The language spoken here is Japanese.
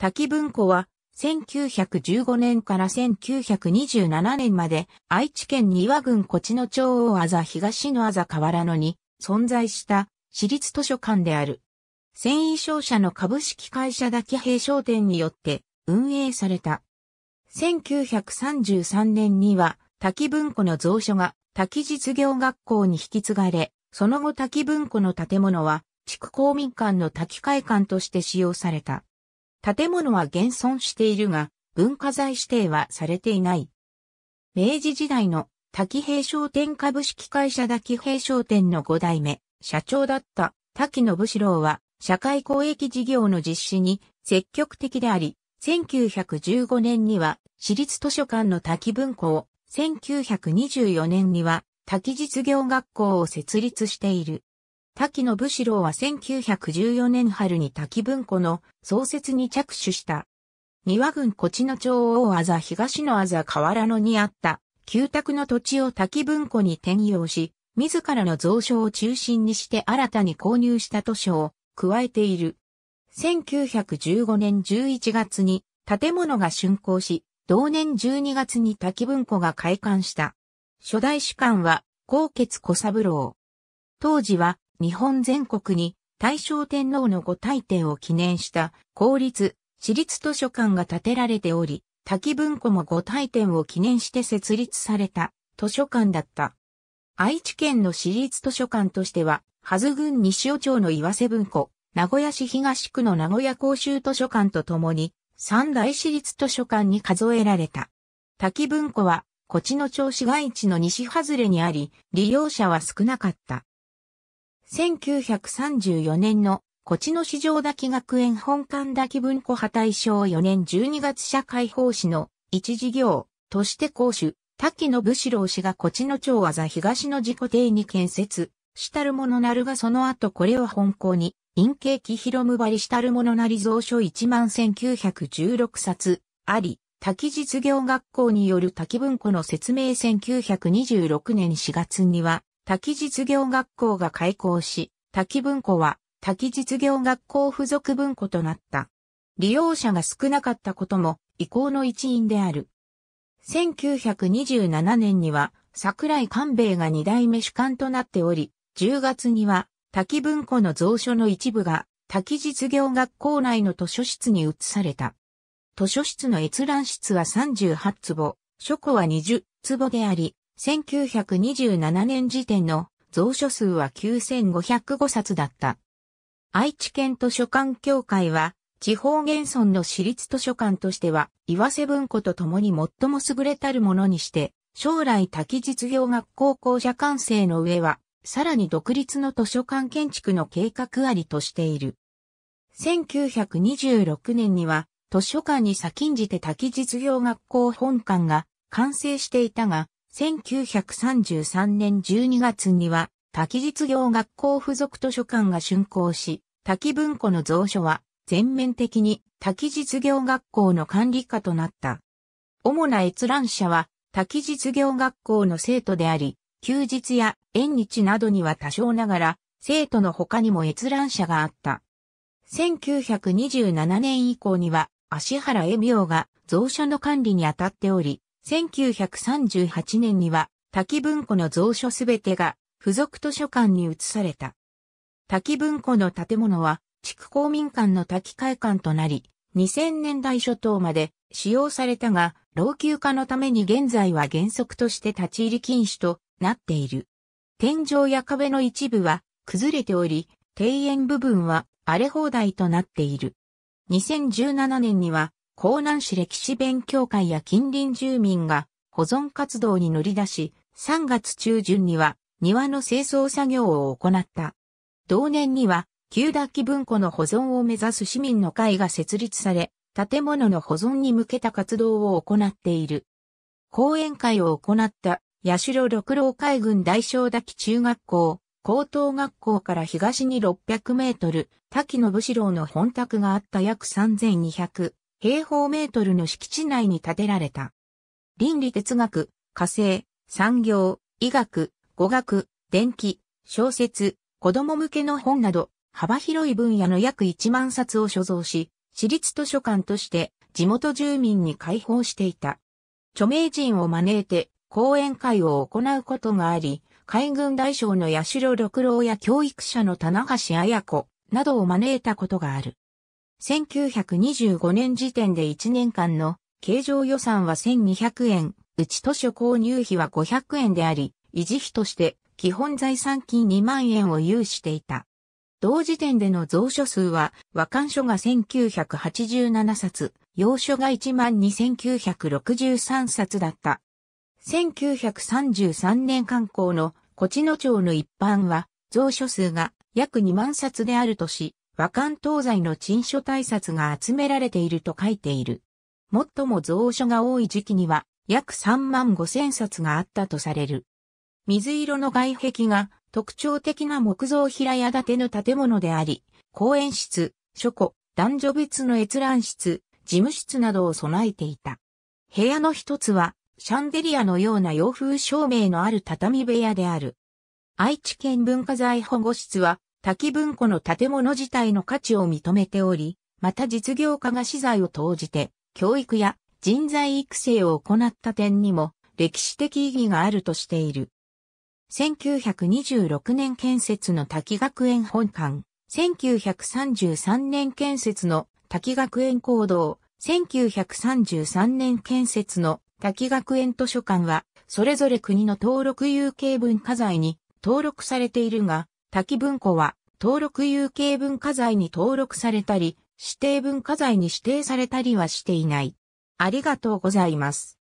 滝文庫は、1915年から1927年まで、愛知県丹和郡こちの町をあざ東のあざ河原野に存在した私立図書館である。繊維商社の株式会社だけ平商店によって運営された。1933年には、滝文庫の蔵書が滝実業学校に引き継がれ、その後滝文庫の建物は、地区公民館の滝会館として使用された。建物は現存しているが、文化財指定はされていない。明治時代の滝平商店株式会社滝平商店の5代目、社長だった滝信志郎は、社会公益事業の実施に積極的であり、1915年には私立図書館の滝文庫を、1924年には滝実業学校を設立している。滝野武士郎は1914年春に滝文庫の創設に着手した。庭郡こちの町大あざ東のあざ河原野にあった旧宅の土地を滝文庫に転用し、自らの蔵書を中心にして新たに購入した図書を加えている。1915年11月に建物が竣工し、同年12月に滝文庫が開館した。初代主管は、高傑小三郎。当時は、日本全国に大正天皇のご大典を記念した公立、私立図書館が建てられており、滝文庫もご大典を記念して設立された図書館だった。愛知県の私立図書館としては、はず郡西尾町の岩瀬文庫、名古屋市東区の名古屋公衆図書館とともに、三大私立図書館に数えられた。滝文庫は、こちの町市街地の西外れにあり、利用者は少なかった。1934年の、こちの市場滝学園本館滝文庫派大賞4年12月社会奉仕の一事業として公主、滝の武士郎氏がこちの町技東の自己邸に建設したるものなるがその後これを本校に、陰景気広むばりしたるものなり蔵書1万1916冊あり、滝実業学校による滝文庫の説明1926年4月には、滝実業学校が開校し、滝文庫は滝実業学校付属文庫となった。利用者が少なかったことも移行の一因である。1927年には桜井官兵衛が二代目主管となっており、10月には滝文庫の蔵書の一部が滝実業学校内の図書室に移された。図書室の閲覧室は38坪、書庫は20坪であり、1927年時点の蔵書数は9505冊だった。愛知県図書館協会は、地方現存の私立図書館としては、岩瀬文庫と共に最も優れたるものにして、将来多実業学校校舎完成の上は、さらに独立の図書館建築の計画ありとしている。1926年には、図書館に先んじて多実業学校本館が完成していたが、1933年12月には、滝実業学校附属図書館が竣工し、滝文庫の蔵書は全面的に滝実業学校の管理下となった。主な閲覧者は滝実業学校の生徒であり、休日や縁日などには多少ながら、生徒の他にも閲覧者があった。1927年以降には、足原恵明が蔵書の管理に当たっており、1938年には、滝文庫の蔵書すべてが付属図書館に移された。滝文庫の建物は、地区公民館の滝会館となり、2000年代初頭まで使用されたが、老朽化のために現在は原則として立ち入り禁止となっている。天井や壁の一部は崩れており、庭園部分は荒れ放題となっている。2017年には江南市歴史勉強会や近隣住民が保存活動に乗り出し、3月中旬には庭の清掃作業を行った。同年には、旧田木文庫の保存を目指す市民の会が設立され、建物の保存に向けた活動を行っている。講演会を行った八代六郎海軍大正滝中学校、高等学校から東に600メートル、滝信志郎の本宅があった約3200平方メートルの敷地内に建てられた。倫理哲学、火星、産業、医学、語学、電気、小説、子供向けの本など、幅広い分野の約1万冊を所蔵し、私立図書館として地元住民に開放していた。著名人を招いて講演会を行うことがあり、海軍大将の八代六郎や教育者の棚橋綾子などを招いたことがある。1925年時点で1年間の経常予算は1200円、うち図書購入費は500円であり、維持費として基本財産金2万円を有していた。同時点での蔵書数は、和漢書が1987冊、洋書が12,963冊だった。1933年刊行の、こちの町の一般は、蔵書数が約2万冊であるとし、和漢東西の陳書大札が集められていると書いている。最も蔵書が多い時期には約3万5千冊があったとされる。水色の外壁が特徴的な木造平屋建ての建物であり、公園室、書庫、男女別の閲覧室、事務室などを備えていた。部屋の一つは、シャンデリアのような洋風照明のある畳部屋である。愛知県文化財保護室は、滝文庫の建物自体の価値を認めており、また実業家が資材を投じて、教育や人材育成を行った点にも歴史的意義があるとしている。1926年建設の滝学園本館、1933年建設の滝学園行動、1933年建設の滝学園図書館は、それぞれ国の登録有形文化財に登録されているが、滝文庫は、登録有形文化財に登録されたり、指定文化財に指定されたりはしていない。ありがとうございます。